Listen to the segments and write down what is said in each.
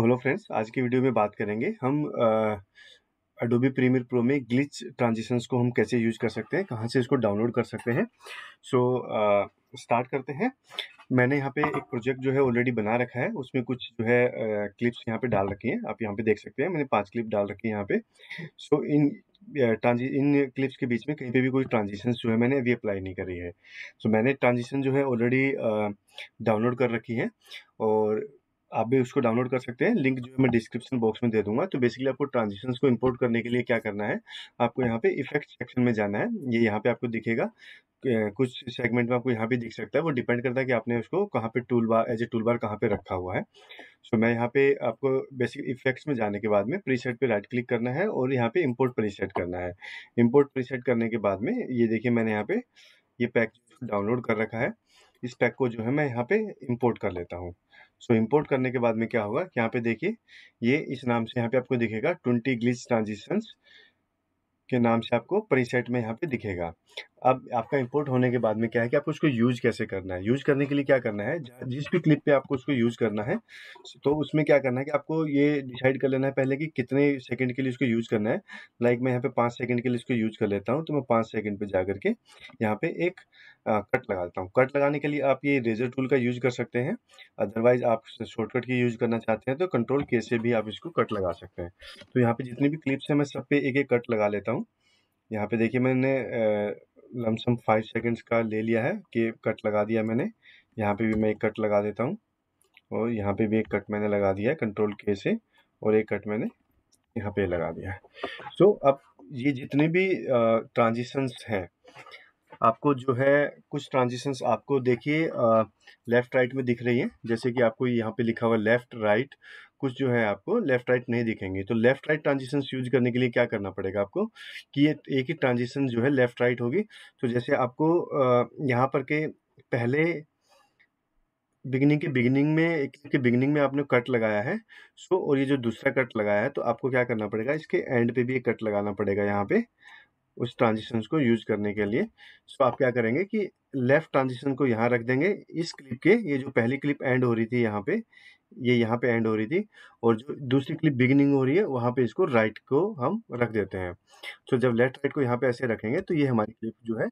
hello तो friends आज की वीडियो में बात करेंगे हम अडोबी प्रीमियर प्रो में ग्लिच ट्रांजिशंस को हम कैसे यूज कर सकते हैं कहाँ से इसको डाउनलोड कर सकते हैं सो so, स्टार्ट uh, करते हैं मैंने यहाँ पे एक प्रोजेक्ट जो है ऑलरेडी बना रखा है उसमें कुछ जो है क्लिप्स यहाँ पे डाल रखी हैं आप यहाँ पे देख सकते हैं मैंने पाँच क्लिप डाल रखी है यहाँ पे सो so, इन ट्रांजी इन क्लिप्स के बीच में कहीं पे भी कोई ट्रांजिशन जो है मैंने अभी अप्लाई नहीं करी है सो so, मैंने ट्रांजिशन जो है ऑलरेडी डाउनलोड कर रखी है और आप भी उसको डाउनलोड कर सकते हैं लिंक जो है मैं डिस्क्रिप्शन बॉक्स में दे दूंगा तो बेसिकली आपको ट्रांजेक्शन को इम्पोर्ट करने के लिए क्या करना है आपको यहाँ पे इफेक्ट सेक्शन में जाना है ये यहाँ पे आपको दिखेगा कुछ सेगमेंट में आपको यहाँ भी दिख सकता है वो डिपेंड करता है कि आपने उसको कहाँ पे tool bar as a tool bar कहाँ पे रखा हुआ है सो so, मैं यहाँ पे आपको बेसिक इफेक्ट्स में जाने के बाद में प्रीसेट पे राइट क्लिक करना है और यहाँ पे इंपोर्ट प्रीसेट करना है इंपोर्ट प्रीसेट करने के बाद में ये देखिए मैंने यहाँ पे ये पैकेज डाउनलोड कर रखा है इस पैक को जो है मैं यहाँ पे इंपोर्ट कर लेता हूँ सो इंपोर्ट करने के बाद में क्या होगा यहाँ पे देखिए ये इस नाम से यहाँ पे आपको दिखेगा ट्वेंटी ग्लिच ट्रांजिशंस के नाम से आपको प्रीसेट में यहाँ पे दिखेगा अब आपका इंपोर्ट होने के बाद में क्या है कि आपको उसको यूज कैसे करना है यूज करने के लिए क्या करना है जिस भी क्लिप पे आपको उसको यूज करना है तो उसमें क्या करना है कि आपको ये डिसाइड कर लेना है पहले कि कितने सेकंड के लिए उसको यूज करना है लाइक मैं यहाँ पे पाँच सेकंड के लिए इसको यूज कर लेता हूँ तो मैं पाँच सेकंड पे जा करके यहाँ पे एक आ, कट लगा देता हूँ कट लगाने के लिए आप ये रेजर टूल का यूज कर सकते हैं अदरवाइज आप शॉर्टकट की यूज करना चाहते हैं तो कंट्रोल के से भी आप इसको कट लगा सकते हैं तो यहाँ पे जितनी भी क्लिप्स हैं मैं सब पे एक एक कट लगा लेता हूँ यहाँ पे देखिए मैंने लमसम फाइव सेकेंड्स का ले लिया है कि कट लगा दिया मैंने यहाँ पे भी मैं एक कट लगा देता हूँ और यहाँ पे भी एक कट मैंने लगा दिया है कंट्रोल के से और एक कट मैंने यहाँ पे लगा दिया है so, सो अब ये जितने भी ट्रांजिशंस हैं आपको जो है कुछ ट्रांजिशंस आपको देखिए लेफ़्ट राइट में दिख रही है जैसे कि आपको यहाँ पे लिखा हुआ लेफ़्ट राइट कुछ जो है आपको लेफ़्ट राइट नहीं दिखेंगे तो लेफ़्ट राइट ट्रांजिशन यूज करने के लिए क्या करना पड़ेगा आपको कि ये एक ही ट्रांजिशन जो है लेफ़्ट राइट होगी तो जैसे आपको यहाँ पर के पहले बिगनिंग के बिगिनिंग में एक के में आपने कट लगाया है सो और ये जो दूसरा कट लगाया है तो आपको क्या करना पड़ेगा इसके एंड पे भी एक कट लगाना पड़ेगा यहाँ पे उस ट्रांजिशन को यूज करने के लिए सो आप क्या करेंगे कि लेफ्ट ट्रांजिशन को यहाँ रख देंगे इस क्लिप के ये जो पहली क्लिप एंड हो रही थी यहाँ पे ये यहाँ पे एंड हो रही थी और जो दूसरी क्लिप बिगिनिंग हो रही है वहाँ पे इसको राइट को हम रख देते हैं सो जब लेफ्ट राइट को यहाँ पे ऐसे रखेंगे तो ये हमारी क्लिप जो है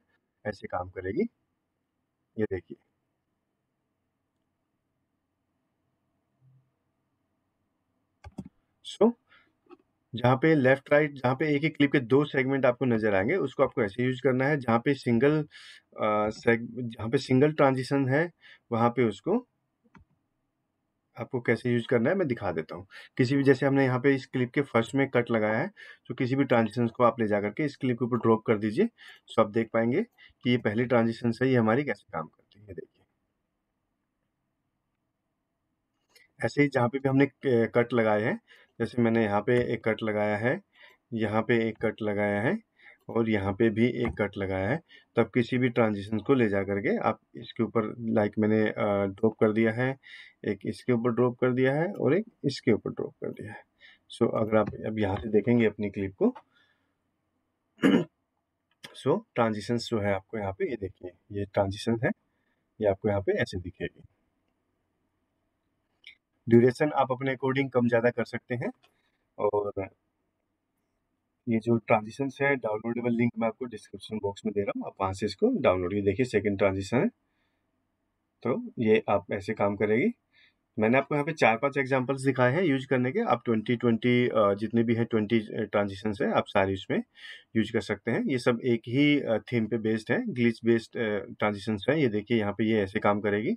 ऐसे काम करेगी ये देखिए सो so, जहाँ पे लेफ्ट राइट जहाँ पे एक ही क्लिप के दो सेगमेंट आपको नजर आएंगे उसको आपको ऐसे यूज करना है जहाँ पे सिंगल जहाँ पे सिंगल ट्रांजिशन है वहाँ पे उसको आपको कैसे यूज करना है मैं दिखा देता हूँ किसी भी जैसे हमने यहाँ पे इस क्लिप के फर्स्ट में कट लगाया है तो किसी भी ट्रांजिशन को आप ले जा करके इस क्लिप के ऊपर ड्रॉप कर दीजिए सो तो आप देख पाएंगे कि ये पहली ट्रांजिशन से ये हमारी कैसे काम कर ऐसे ही जहाँ पे भी हमने कट लगाए हैं जैसे मैंने यहाँ पे एक कट लगाया है यहाँ पे एक कट लगाया है और यहाँ पे भी एक कट लगाया है तब किसी भी ट्रांजिशन को ले जा करके आप इसके ऊपर लाइक मैंने ड्रॉप कर दिया है एक इसके ऊपर ड्रॉप कर दिया है और एक इसके ऊपर ड्रॉप कर दिया है सो so, अगर आप अब यहाँ से देखेंगे अपनी क्लिप को सो so, जो है आपको यहाँ पे ये देखिए ये ट्रांजिशन है ये आपको यहाँ पे ऐसे दिखेगी ड्यूरेशन आप अपने अकॉर्डिंग कम ज़्यादा कर सकते हैं और ये जो ट्रांजिशन है डाउनलोडेबल लिंक मैं आपको डिस्क्रिप्शन बॉक्स में दे रहा हूँ आप वहाँ से इसको डाउनलोड ये देखिए सेकेंड ट्रांजिशन है तो ये आप ऐसे काम करेगी मैंने आपको यहाँ पे चार पांच एग्जांपल्स दिखाए हैं यूज करने के आप ट्वेंटी ट्वेंटी जितने भी हैं ट्वेंटी ट्रांजिशन है आप सारे इसमें यूज कर सकते हैं ये सब एक ही थीम पे बेस्ड है ग्लिच बेस्ड ट्रांजिशन है ये देखिए यहाँ पे ये ऐसे काम करेगी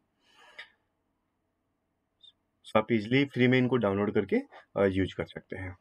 सो आप इज़िली फ्री में इनको डाउनलोड करके यूज कर सकते हैं